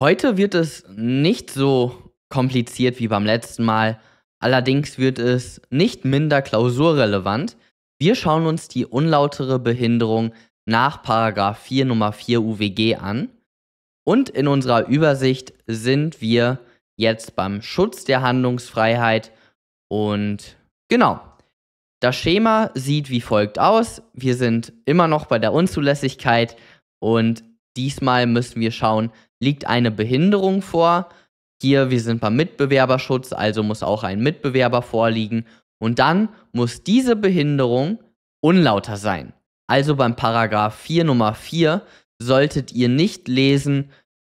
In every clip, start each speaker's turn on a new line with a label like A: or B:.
A: Heute wird es nicht so kompliziert wie beim letzten Mal, allerdings wird es nicht minder klausurrelevant. Wir schauen uns die unlautere Behinderung nach 4 Nummer 4 UWG an und in unserer Übersicht sind wir jetzt beim Schutz der Handlungsfreiheit und genau. Das Schema sieht wie folgt aus. Wir sind immer noch bei der Unzulässigkeit und diesmal müssen wir schauen, liegt eine Behinderung vor. Hier, wir sind beim Mitbewerberschutz, also muss auch ein Mitbewerber vorliegen. Und dann muss diese Behinderung unlauter sein. Also beim Paragraph 4 Nummer 4 solltet ihr nicht lesen,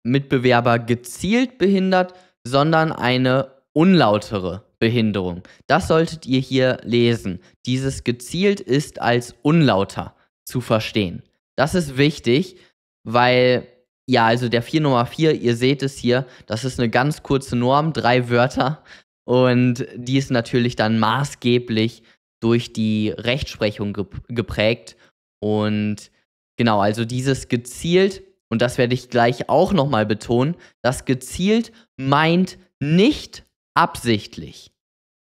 A: Mitbewerber gezielt behindert, sondern eine unlautere Behinderung. Das solltet ihr hier lesen. Dieses gezielt ist als unlauter zu verstehen. Das ist wichtig, weil ja, also der 4 Nummer 4, ihr seht es hier, das ist eine ganz kurze Norm, drei Wörter. Und die ist natürlich dann maßgeblich durch die Rechtsprechung geprägt. Und genau, also dieses gezielt, und das werde ich gleich auch nochmal betonen, das gezielt meint nicht absichtlich.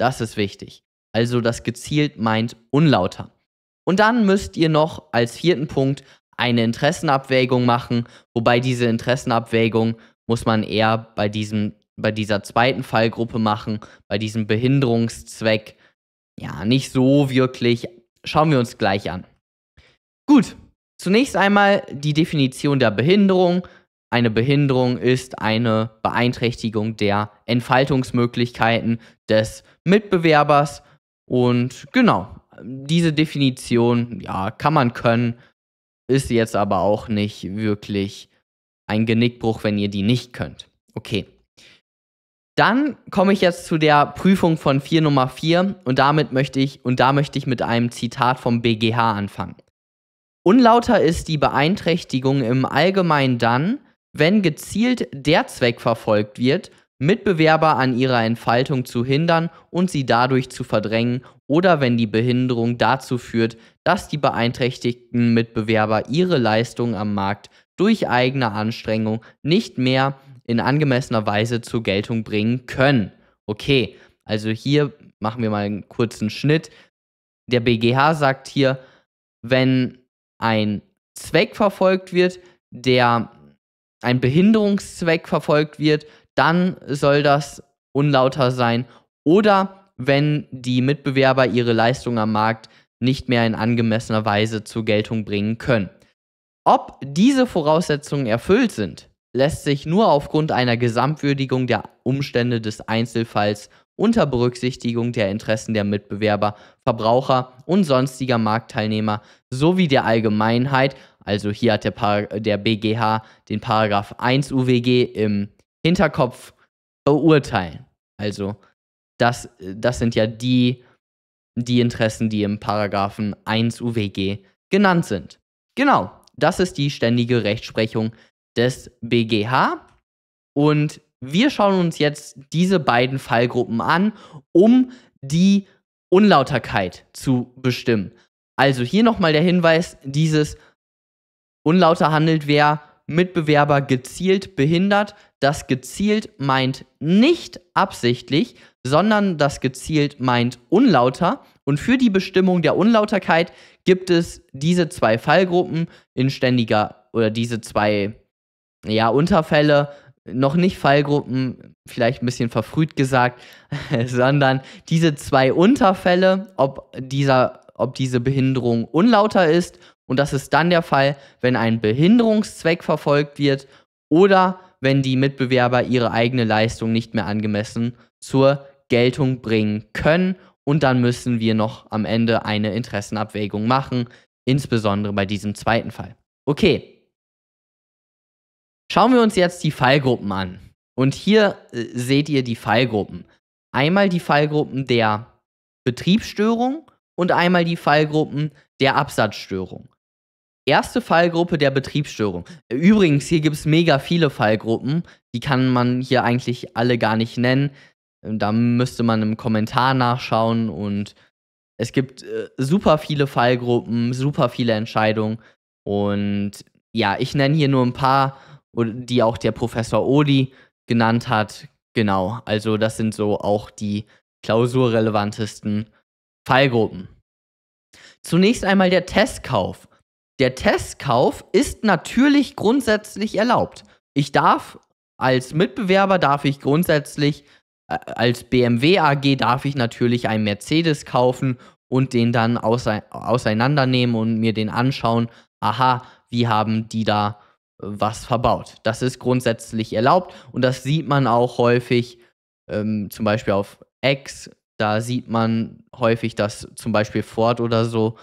A: Das ist wichtig. Also das gezielt meint unlauter. Und dann müsst ihr noch als vierten Punkt eine Interessenabwägung machen, wobei diese Interessenabwägung muss man eher bei diesem bei dieser zweiten Fallgruppe machen, bei diesem Behinderungszweck. Ja, nicht so wirklich. Schauen wir uns gleich an. Gut, zunächst einmal die Definition der Behinderung. Eine Behinderung ist eine Beeinträchtigung der Entfaltungsmöglichkeiten des Mitbewerbers. Und genau, diese Definition ja, kann man können, ist jetzt aber auch nicht wirklich ein Genickbruch, wenn ihr die nicht könnt. Okay. Dann komme ich jetzt zu der Prüfung von 4 Nummer 4 und damit möchte ich und da möchte ich mit einem Zitat vom BGH anfangen. Unlauter ist die Beeinträchtigung im Allgemeinen dann, wenn gezielt der Zweck verfolgt wird, Mitbewerber an ihrer Entfaltung zu hindern und sie dadurch zu verdrängen oder wenn die Behinderung dazu führt, dass die beeinträchtigten Mitbewerber ihre Leistung am Markt durch eigene Anstrengung nicht mehr in angemessener Weise zur Geltung bringen können. Okay, also hier machen wir mal einen kurzen Schnitt. Der BGH sagt hier, wenn ein Zweck verfolgt wird, der ein Behinderungszweck verfolgt wird, dann soll das unlauter sein. Oder wenn die Mitbewerber ihre Leistung am Markt nicht mehr in angemessener Weise zur Geltung bringen können. Ob diese Voraussetzungen erfüllt sind, lässt sich nur aufgrund einer Gesamtwürdigung der Umstände des Einzelfalls unter Berücksichtigung der Interessen der Mitbewerber, Verbraucher und sonstiger Marktteilnehmer sowie der Allgemeinheit, also hier hat der, Par der BGH den Paragraph 1 UWG im Hinterkopf beurteilen. Also, das, das sind ja die, die Interessen, die im Paragraphen 1 UWG genannt sind. Genau, das ist die ständige Rechtsprechung des BGH. Und wir schauen uns jetzt diese beiden Fallgruppen an, um die Unlauterkeit zu bestimmen. Also hier nochmal der Hinweis, dieses unlauter handelt, wer Mitbewerber gezielt behindert, das gezielt meint nicht absichtlich, sondern das gezielt meint unlauter. Und für die Bestimmung der Unlauterkeit gibt es diese zwei Fallgruppen in ständiger oder diese zwei ja, Unterfälle, noch nicht Fallgruppen, vielleicht ein bisschen verfrüht gesagt, sondern diese zwei Unterfälle, ob, dieser, ob diese Behinderung unlauter ist. Und das ist dann der Fall, wenn ein Behinderungszweck verfolgt wird oder wenn die Mitbewerber ihre eigene Leistung nicht mehr angemessen zur Geltung bringen können. Und dann müssen wir noch am Ende eine Interessenabwägung machen, insbesondere bei diesem zweiten Fall. Okay. Schauen wir uns jetzt die Fallgruppen an. Und hier äh, seht ihr die Fallgruppen. Einmal die Fallgruppen der Betriebsstörung und einmal die Fallgruppen der Absatzstörung erste Fallgruppe der Betriebsstörung. Übrigens, hier gibt es mega viele Fallgruppen. Die kann man hier eigentlich alle gar nicht nennen. Ähm, da müsste man im Kommentar nachschauen und es gibt äh, super viele Fallgruppen, super viele Entscheidungen. Und ja, ich nenne hier nur ein paar, die auch der Professor Odi genannt hat. Genau, also das sind so auch die klausurrelevantesten Fallgruppen. Zunächst einmal der Testkauf. Der Testkauf ist natürlich grundsätzlich erlaubt. Ich darf als Mitbewerber darf ich grundsätzlich äh, als BMW AG darf ich natürlich einen Mercedes kaufen und den dann auseinandernehmen und mir den anschauen. Aha, wie haben die da äh, was verbaut? Das ist grundsätzlich erlaubt und das sieht man auch häufig, ähm, zum Beispiel auf X. Da sieht man häufig, dass zum Beispiel Ford oder so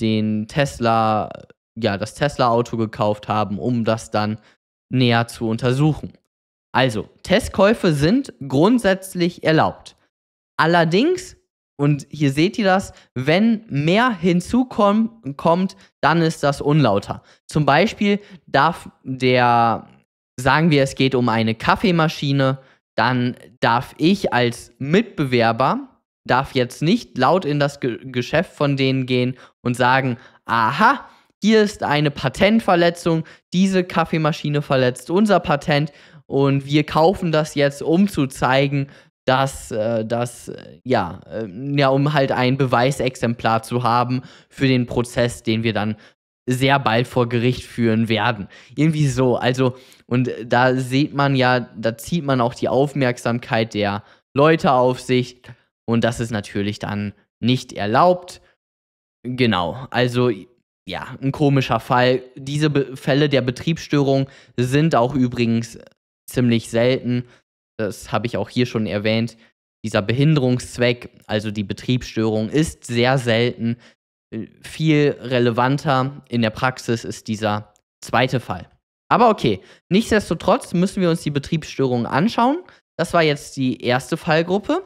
A: den Tesla, ja, das Tesla-Auto gekauft haben, um das dann näher zu untersuchen. Also, Testkäufe sind grundsätzlich erlaubt. Allerdings, und hier seht ihr das, wenn mehr hinzukommt, dann ist das unlauter. Zum Beispiel darf der, sagen wir, es geht um eine Kaffeemaschine, dann darf ich als Mitbewerber darf jetzt nicht laut in das Ge Geschäft von denen gehen und sagen, aha, hier ist eine Patentverletzung, diese Kaffeemaschine verletzt unser Patent und wir kaufen das jetzt, um zu zeigen, dass äh, das, äh, ja, äh, ja, um halt ein Beweisexemplar zu haben für den Prozess, den wir dann sehr bald vor Gericht führen werden. Irgendwie so. Also, und äh, da sieht man ja, da zieht man auch die Aufmerksamkeit der Leute auf sich. Und das ist natürlich dann nicht erlaubt. Genau, also ja, ein komischer Fall. Diese Be Fälle der Betriebsstörung sind auch übrigens ziemlich selten. Das habe ich auch hier schon erwähnt. Dieser Behinderungszweck, also die Betriebsstörung, ist sehr selten. Viel relevanter in der Praxis ist dieser zweite Fall. Aber okay, nichtsdestotrotz müssen wir uns die Betriebsstörung anschauen. Das war jetzt die erste Fallgruppe.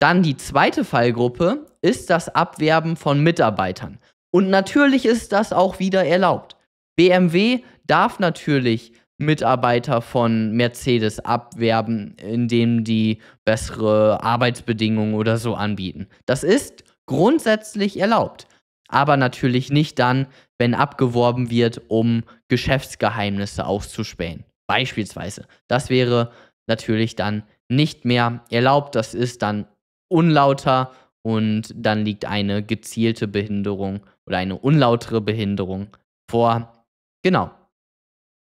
A: Dann die zweite Fallgruppe ist das Abwerben von Mitarbeitern. Und natürlich ist das auch wieder erlaubt. BMW darf natürlich Mitarbeiter von Mercedes abwerben, indem die bessere Arbeitsbedingungen oder so anbieten. Das ist grundsätzlich erlaubt, aber natürlich nicht dann, wenn abgeworben wird, um Geschäftsgeheimnisse auszuspähen. Beispielsweise. Das wäre natürlich dann nicht mehr erlaubt. Das ist dann unlauter und dann liegt eine gezielte Behinderung oder eine unlautere Behinderung vor. Genau.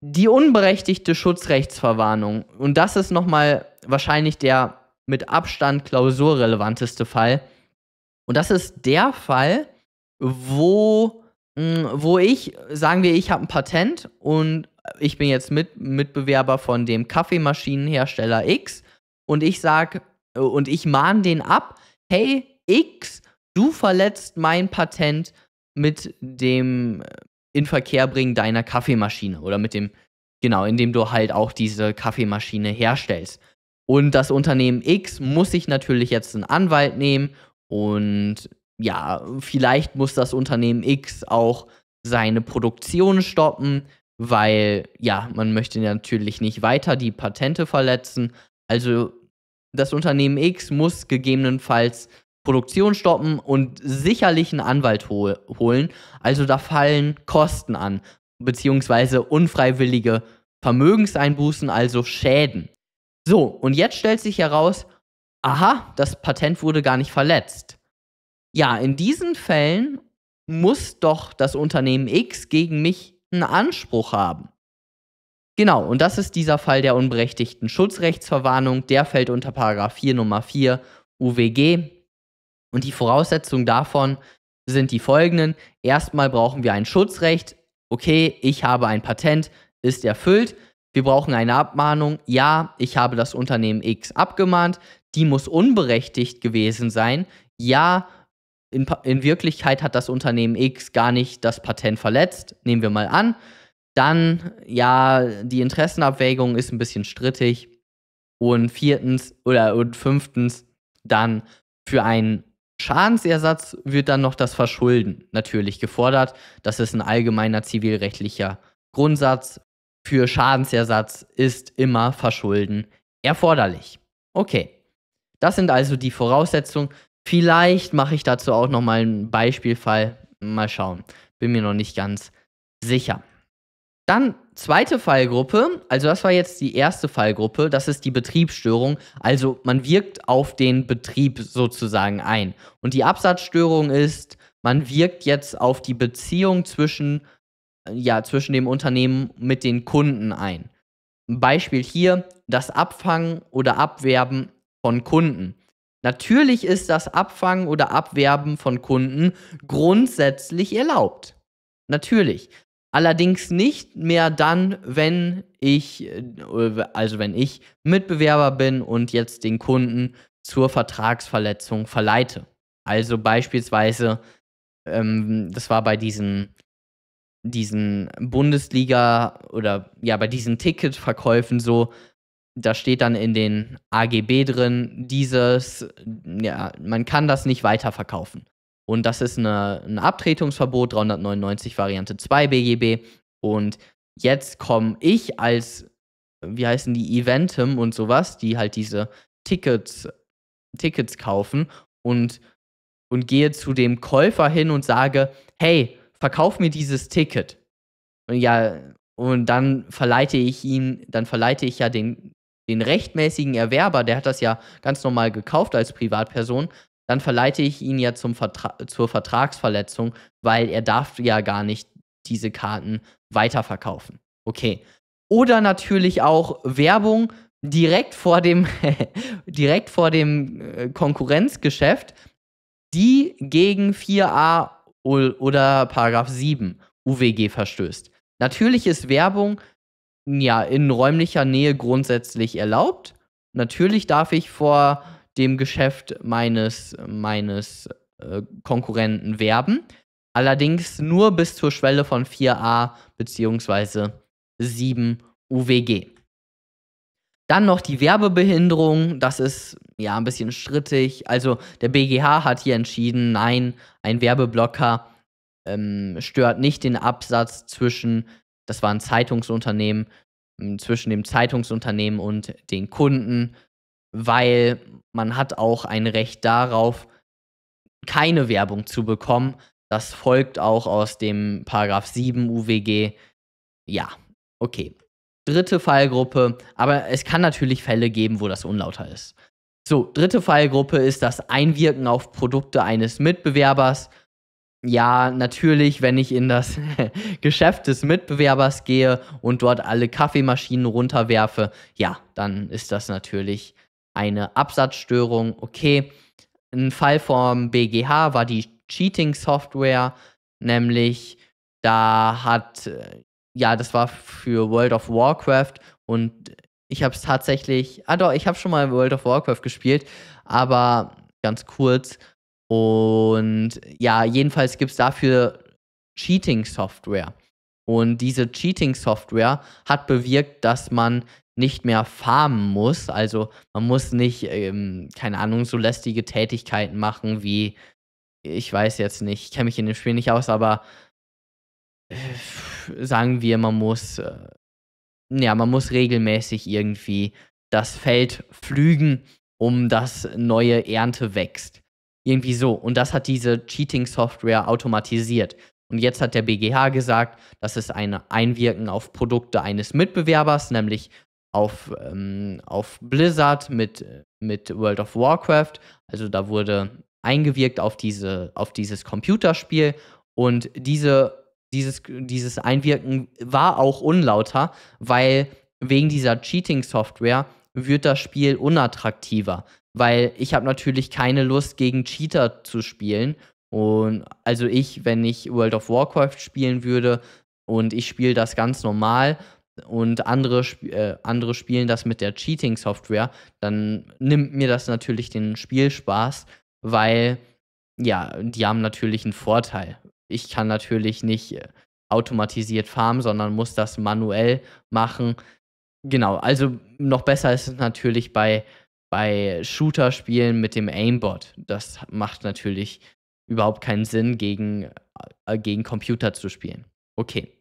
A: Die unberechtigte Schutzrechtsverwarnung, und das ist nochmal wahrscheinlich der mit Abstand klausurrelevanteste Fall. Und das ist der Fall, wo, hm, wo ich, sagen wir, ich habe ein Patent und ich bin jetzt mit, Mitbewerber von dem Kaffeemaschinenhersteller X und ich sage, äh, und ich mahne den ab, hey X, du verletzt mein Patent mit dem äh, Inverkehrbringen deiner Kaffeemaschine oder mit dem, genau, indem du halt auch diese Kaffeemaschine herstellst. Und das Unternehmen X muss sich natürlich jetzt einen Anwalt nehmen und ja, vielleicht muss das Unternehmen X auch seine Produktion stoppen, weil ja, man möchte natürlich nicht weiter die Patente verletzen. Also das Unternehmen X muss gegebenenfalls Produktion stoppen und sicherlich einen Anwalt hol holen. Also da fallen Kosten an, beziehungsweise unfreiwillige Vermögenseinbußen, also Schäden. So, und jetzt stellt sich heraus, aha, das Patent wurde gar nicht verletzt. Ja, in diesen Fällen muss doch das Unternehmen X gegen mich einen Anspruch haben. Genau, und das ist dieser Fall der unberechtigten Schutzrechtsverwarnung. Der fällt unter Paragraph 4 Nummer 4 UWG. Und die Voraussetzungen davon sind die folgenden. Erstmal brauchen wir ein Schutzrecht. Okay, ich habe ein Patent, ist erfüllt. Wir brauchen eine Abmahnung. Ja, ich habe das Unternehmen X abgemahnt. Die muss unberechtigt gewesen sein. Ja, in, in Wirklichkeit hat das Unternehmen X gar nicht das Patent verletzt. Nehmen wir mal an. Dann, ja, die Interessenabwägung ist ein bisschen strittig. Und viertens oder und fünftens, dann für einen Schadensersatz wird dann noch das Verschulden natürlich gefordert. Das ist ein allgemeiner zivilrechtlicher Grundsatz. Für Schadensersatz ist immer Verschulden erforderlich. Okay, das sind also die Voraussetzungen. Vielleicht mache ich dazu auch nochmal einen Beispielfall. Mal schauen. Bin mir noch nicht ganz sicher. Dann zweite Fallgruppe, also das war jetzt die erste Fallgruppe, das ist die Betriebsstörung, also man wirkt auf den Betrieb sozusagen ein. Und die Absatzstörung ist, man wirkt jetzt auf die Beziehung zwischen, äh, ja, zwischen dem Unternehmen mit den Kunden ein. Beispiel hier, das Abfangen oder Abwerben von Kunden. Natürlich ist das Abfangen oder Abwerben von Kunden grundsätzlich erlaubt. Natürlich. Allerdings nicht mehr dann, wenn ich, äh, also wenn ich Mitbewerber bin und jetzt den Kunden zur Vertragsverletzung verleite. Also beispielsweise, ähm, das war bei diesen, diesen Bundesliga oder ja, bei diesen Ticketverkäufen so, da steht dann in den AGB drin, dieses, ja, man kann das nicht weiterverkaufen. Und das ist eine, ein Abtretungsverbot, 399 Variante 2 BGB. Und jetzt komme ich als, wie heißen die, Eventim und sowas, die halt diese Tickets, Tickets kaufen und, und gehe zu dem Käufer hin und sage, hey, verkauf mir dieses Ticket. Und ja, und dann verleite ich ihn, dann verleite ich ja den, den rechtmäßigen Erwerber, der hat das ja ganz normal gekauft als Privatperson, dann verleite ich ihn ja zum Vertra zur Vertragsverletzung, weil er darf ja gar nicht diese Karten weiterverkaufen. Okay. Oder natürlich auch Werbung direkt vor dem, direkt vor dem äh, Konkurrenzgeschäft, die gegen 4a oder Paragraph 7 UWG verstößt. Natürlich ist Werbung ja in räumlicher Nähe grundsätzlich erlaubt. Natürlich darf ich vor dem Geschäft meines, meines äh, Konkurrenten werben. Allerdings nur bis zur Schwelle von 4a bzw. 7 UWG. Dann noch die Werbebehinderung, das ist ja ein bisschen strittig. Also der BGH hat hier entschieden, nein, ein Werbeblocker ähm, stört nicht den Absatz zwischen, das war ein Zeitungsunternehmen, zwischen dem Zeitungsunternehmen und den Kunden weil man hat auch ein Recht darauf, keine Werbung zu bekommen. Das folgt auch aus dem Paragraph 7 UWG. Ja, okay. Dritte Fallgruppe, aber es kann natürlich Fälle geben, wo das unlauter ist. So, dritte Fallgruppe ist das Einwirken auf Produkte eines Mitbewerbers. Ja, natürlich, wenn ich in das Geschäft des Mitbewerbers gehe und dort alle Kaffeemaschinen runterwerfe, ja, dann ist das natürlich eine Absatzstörung. Okay, ein Fall vom BGH war die Cheating-Software, nämlich da hat, äh, ja, das war für World of Warcraft und ich habe es tatsächlich, ah doch, ich habe schon mal World of Warcraft gespielt, aber ganz kurz. Und ja, jedenfalls gibt es dafür Cheating-Software. Und diese Cheating-Software hat bewirkt, dass man nicht mehr farmen muss. Also man muss nicht, ähm, keine Ahnung, so lästige Tätigkeiten machen wie, ich weiß jetzt nicht, ich kenne mich in dem Spiel nicht aus, aber äh, sagen wir, man muss, äh, ja, man muss regelmäßig irgendwie das Feld pflügen, um das neue Ernte wächst. Irgendwie so. Und das hat diese Cheating-Software automatisiert. Und jetzt hat der BGH gesagt, das ist ein Einwirken auf Produkte eines Mitbewerbers, nämlich auf, ähm, auf Blizzard mit, mit World of Warcraft. Also da wurde eingewirkt auf, diese, auf dieses Computerspiel und diese, dieses, dieses Einwirken war auch unlauter, weil wegen dieser Cheating-Software wird das Spiel unattraktiver, weil ich habe natürlich keine Lust gegen Cheater zu spielen und also ich, wenn ich World of Warcraft spielen würde und ich spiele das ganz normal und andere, äh, andere spielen das mit der Cheating-Software, dann nimmt mir das natürlich den Spielspaß, weil ja, die haben natürlich einen Vorteil. Ich kann natürlich nicht äh, automatisiert farmen, sondern muss das manuell machen. Genau, also noch besser ist es natürlich bei, bei Shooter-Spielen mit dem Aimbot. Das macht natürlich überhaupt keinen Sinn, gegen, äh, gegen Computer zu spielen. Okay.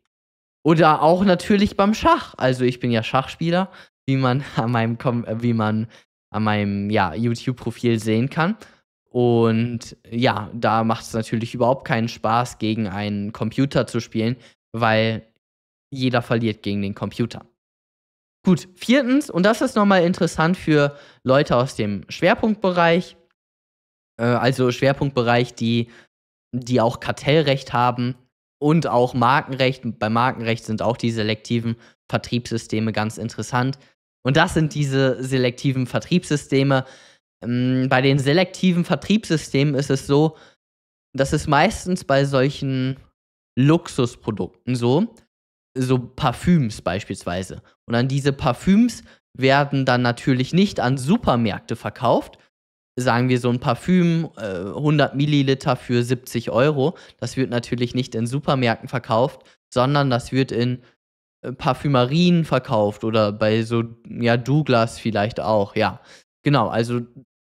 A: Oder auch natürlich beim Schach. Also ich bin ja Schachspieler, wie man an meinem, äh, wie man an meinem ja, YouTube-Profil sehen kann. Und ja, da macht es natürlich überhaupt keinen Spaß, gegen einen Computer zu spielen, weil jeder verliert gegen den Computer. Gut, viertens, und das ist nochmal interessant für Leute aus dem Schwerpunktbereich, äh, also Schwerpunktbereich, die, die auch Kartellrecht haben, und auch Markenrecht. Bei Markenrecht sind auch die selektiven Vertriebssysteme ganz interessant. Und das sind diese selektiven Vertriebssysteme. Ähm, bei den selektiven Vertriebssystemen ist es so, dass es meistens bei solchen Luxusprodukten so, so Parfüms beispielsweise. Und an diese Parfüms werden dann natürlich nicht an Supermärkte verkauft, sagen wir so ein Parfüm, äh, 100 Milliliter für 70 Euro. Das wird natürlich nicht in Supermärkten verkauft, sondern das wird in äh, Parfümerien verkauft oder bei so, ja, Douglas vielleicht auch, ja. Genau, also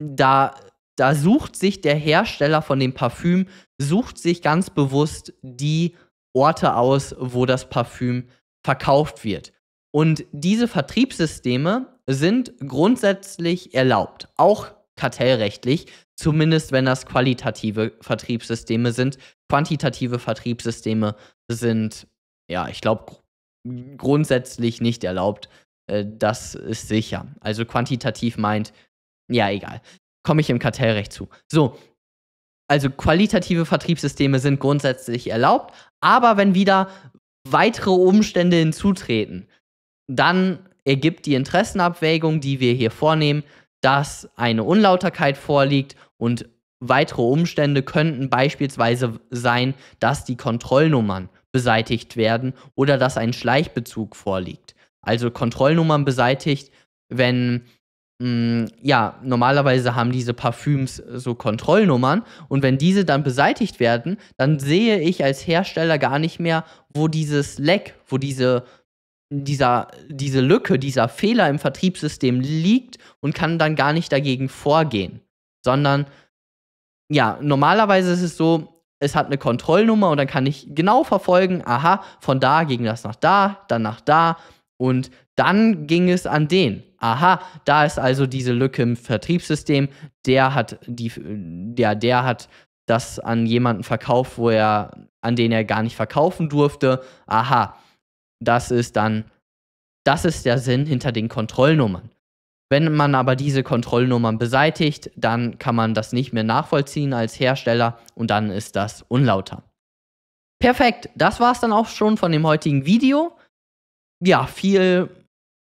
A: da, da sucht sich der Hersteller von dem Parfüm, sucht sich ganz bewusst die Orte aus, wo das Parfüm verkauft wird. Und diese Vertriebssysteme sind grundsätzlich erlaubt. Auch kartellrechtlich, zumindest wenn das qualitative Vertriebssysteme sind. Quantitative Vertriebssysteme sind, ja, ich glaube, gr grundsätzlich nicht erlaubt. Äh, das ist sicher. Also quantitativ meint, ja, egal. Komme ich im Kartellrecht zu. So, also qualitative Vertriebssysteme sind grundsätzlich erlaubt, aber wenn wieder weitere Umstände hinzutreten, dann ergibt die Interessenabwägung, die wir hier vornehmen, dass eine Unlauterkeit vorliegt und weitere Umstände könnten beispielsweise sein, dass die Kontrollnummern beseitigt werden oder dass ein Schleichbezug vorliegt. Also Kontrollnummern beseitigt, wenn mh, mm, ja, normalerweise haben diese Parfüms so Kontrollnummern und wenn diese dann beseitigt werden, dann sehe ich als Hersteller gar nicht mehr, wo dieses Leck, wo diese dieser, diese Lücke, dieser Fehler im Vertriebssystem liegt und kann dann gar nicht dagegen vorgehen. Sondern, ja, normalerweise ist es so, es hat eine Kontrollnummer und dann kann ich genau verfolgen, aha, von da ging das nach da, dann nach da und dann ging es an den. Aha, da ist also diese Lücke im Vertriebssystem, der hat die, der, der hat das an jemanden verkauft, wo er, an den er gar nicht verkaufen durfte. Aha, das ist dann, das ist der Sinn hinter den Kontrollnummern. Wenn man aber diese Kontrollnummern beseitigt, dann kann man das nicht mehr nachvollziehen als Hersteller und dann ist das unlauter. Perfekt, das war es dann auch schon von dem heutigen Video. Ja, viel,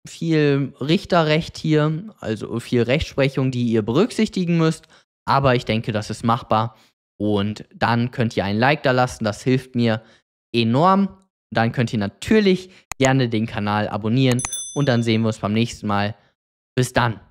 A: viel Richterrecht hier, also viel Rechtsprechung, die ihr berücksichtigen müsst, aber ich denke, das ist machbar. Und dann könnt ihr ein Like da lassen, das hilft mir enorm dann könnt ihr natürlich gerne den Kanal abonnieren und dann sehen wir uns beim nächsten Mal. Bis dann.